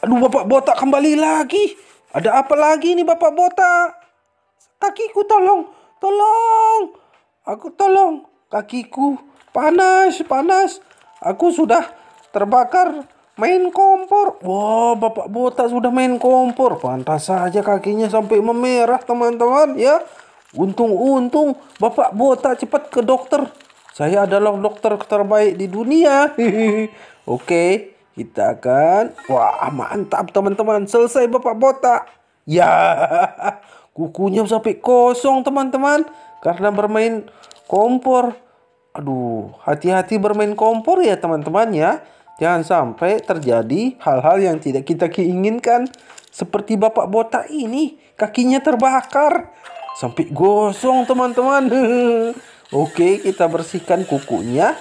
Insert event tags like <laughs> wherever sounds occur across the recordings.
Aduh bapak botak kembali lagi. Ada apa lagi nih bapak botak? Kakiku tolong, tolong. Aku tolong. Kakiku panas, panas. Aku sudah terbakar main kompor. Wah, wow, bapak botak sudah main kompor. Pantas saja kakinya sampai memerah teman-teman ya. Untung-untung bapak botak cepat ke dokter. Saya adalah dokter terbaik di dunia. <laughs> Oke. Okay. Kita akan wah mantap teman-teman. Selesai Bapak Botak. Ya. Kukunya sampai kosong teman-teman karena bermain kompor. Aduh, hati-hati bermain kompor ya teman-teman ya. Jangan sampai terjadi hal-hal yang tidak kita keinginkan Seperti bapak botak ini, kakinya terbakar. Sampai gosong teman-teman. <laughs> Oke, kita bersihkan kukunya.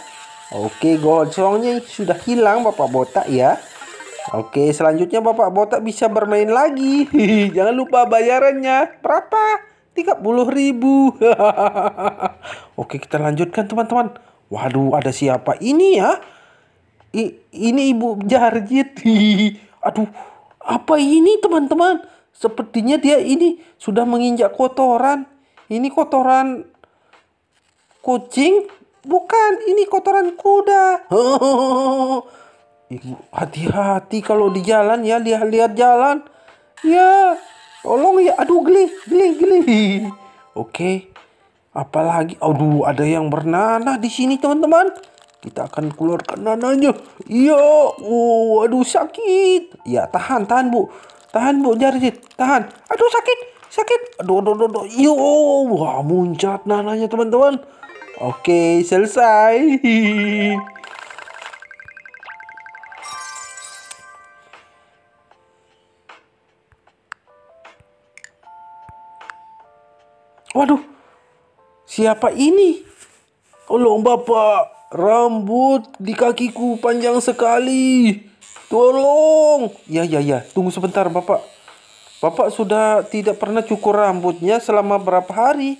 Oke, songnya sudah hilang Bapak Botak ya. Oke, selanjutnya Bapak Botak bisa bermain lagi. <laughs> Jangan lupa bayarannya. Berapa? 30 ribu. <laughs> Oke, kita lanjutkan teman-teman. Waduh, ada siapa ini ya? I ini Ibu Jarjit. <laughs> Aduh, apa ini teman-teman? Sepertinya dia ini sudah menginjak kotoran. Ini kotoran kucing Bukan, ini kotoran kuda. <laughs> Ibu, hati-hati kalau di jalan ya, lihat-lihat jalan. Ya, tolong ya. Aduh, geli, geli, geli. <laughs> Oke. Apalagi, aduh, ada yang bernanah di sini, teman-teman. Kita akan keluarkan nananya. Iya, oh, aduh sakit. Ya, tahan, tahan, Bu. Tahan, Bu, jari, tahan. Aduh, sakit, sakit. Aduh, aduh, aduh, aduh. Yo, wah, muncat nananya teman-teman. Oke, selesai. Waduh, siapa ini? Tolong oh, bapak, rambut di kakiku panjang sekali. Tolong. Ya, ya, ya. Tunggu sebentar bapak. Bapak sudah tidak pernah cukur rambutnya selama berapa hari?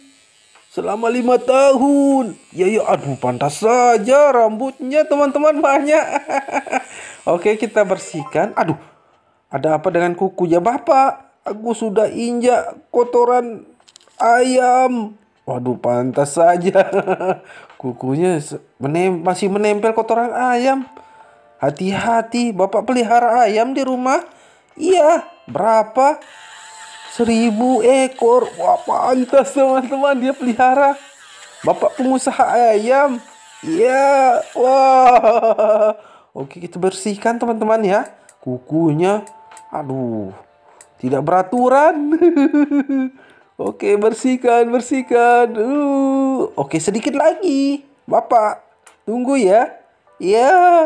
selama lima tahun. Ya ya aduh pantas saja rambutnya teman-teman banyak. <laughs> Oke kita bersihkan. Aduh ada apa dengan kuku ya bapak? Aku sudah injak kotoran ayam. Waduh pantas saja <laughs> kukunya menem masih menempel kotoran ayam. Hati-hati bapak pelihara ayam di rumah. Iya berapa? seribu ekor wah pantas teman-teman dia pelihara bapak pengusaha ayam iya yeah. wah oke kita bersihkan teman-teman ya kukunya aduh tidak beraturan <laughs> oke bersihkan bersihkan uh. oke sedikit lagi bapak tunggu ya iya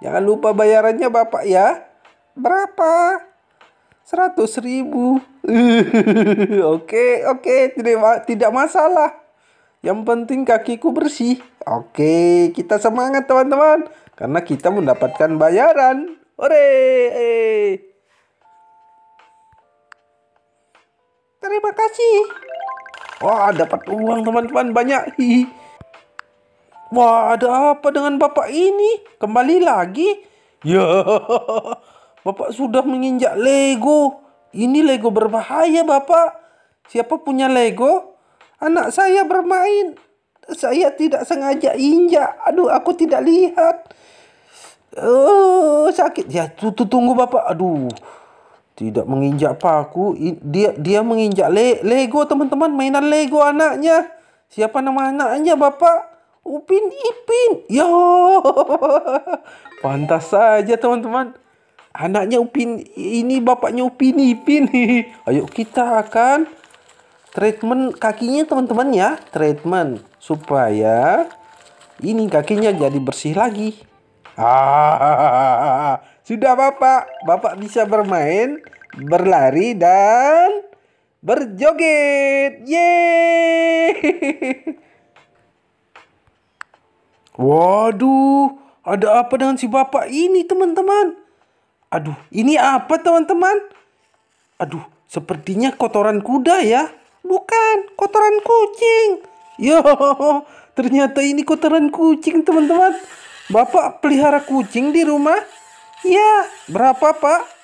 jangan lupa bayarannya bapak ya berapa seratus ribu. <laughs> Oke, oke, tidak tidak masalah. Yang penting kakiku bersih. Oke, kita semangat teman-teman karena kita mendapatkan bayaran. Ore, Terima kasih. Wah, dapat uang teman-teman banyak. Wah, ada apa dengan bapak ini? Kembali lagi? <laughs> Ya. Bapak sudah menginjak Lego. Ini Lego berbahaya, Bapak. Siapa punya Lego? Anak saya bermain. Saya tidak sengaja injak. Aduh, aku tidak lihat. Oh, sakit. Ya, tunggu Bapak. Aduh. Tidak menginjak paku. Dia dia menginjak le Lego, teman-teman. Mainan Lego anaknya. Siapa nama anaknya, Bapak? Upin Ipin. Yo. <laughs> Pantas saja, teman-teman. Anaknya Upin ini bapaknya Upin Ipin. <laughs> Ayo kita akan treatment kakinya teman-teman ya, treatment supaya ini kakinya jadi bersih lagi. Ah, <laughs> sudah Bapak, Bapak bisa bermain, berlari dan berjoget. ye <laughs> Waduh, ada apa dengan si bapak ini, teman-teman? Aduh, ini apa teman-teman? Aduh, sepertinya kotoran kuda ya. Bukan, kotoran kucing. Yo, <laughs> ternyata ini kotoran kucing teman-teman. Bapak pelihara kucing di rumah? Ya, berapa pak?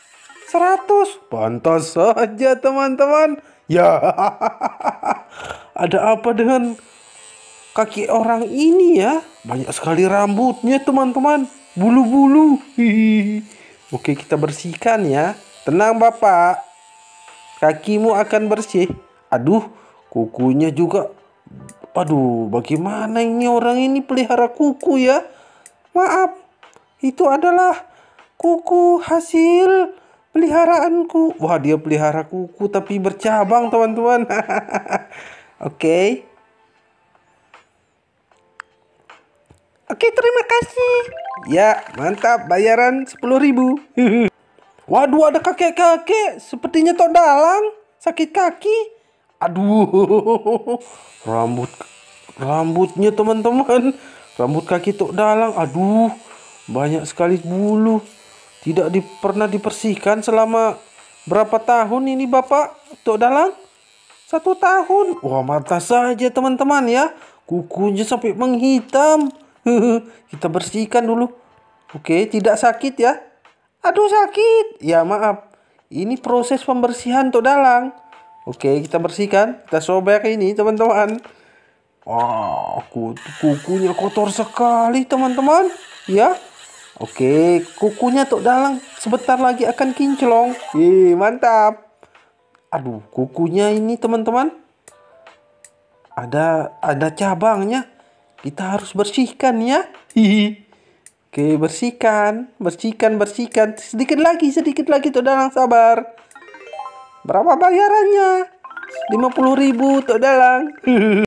seratus. Pantas saja teman-teman. Ya, <laughs> ada apa dengan kaki orang ini ya? Banyak sekali rambutnya teman-teman. Bulu-bulu. Hihihi. <laughs> Oke, kita bersihkan ya. Tenang, Bapak. Kakimu akan bersih. Aduh, kukunya juga. Aduh, bagaimana ini orang ini pelihara kuku ya? Maaf, itu adalah kuku hasil peliharaanku. Wah, dia pelihara kuku tapi bercabang, teman-teman. <laughs> Oke. Oke, terima kasih. Ya, mantap. Bayaran 10 ribu. <laughs> Waduh, ada kakek-kakek. Sepertinya tok dalang. Sakit kaki. Aduh. <laughs> Rambut rambutnya teman-teman. Rambut kaki tok dalang. Aduh. Banyak sekali bulu. Tidak di, pernah dipersihkan selama berapa tahun ini Bapak Tok Dalang? Satu tahun. Wah, mata saja teman-teman ya. Kukunya sampai menghitam. <laughs> Kita bersihkan dulu. Oke, tidak sakit ya. Aduh sakit. Ya maaf. Ini proses pembersihan untuk dalang. Oke, kita bersihkan. Kita sobek ini, teman-teman. Wah, kuku kukunya kotor sekali, teman-teman. Ya. Oke, kukunya untuk dalang sebentar lagi akan kinclong. Ih, mantap. Aduh, kukunya ini, teman-teman. Ada ada cabangnya. Kita harus bersihkan ya. Hihi. Oke, bersihkan, bersihkan, bersihkan. Sedikit lagi, sedikit lagi, tuh Dalang sabar. Berapa bayarannya? puluh ribu, Dalang. <laughs>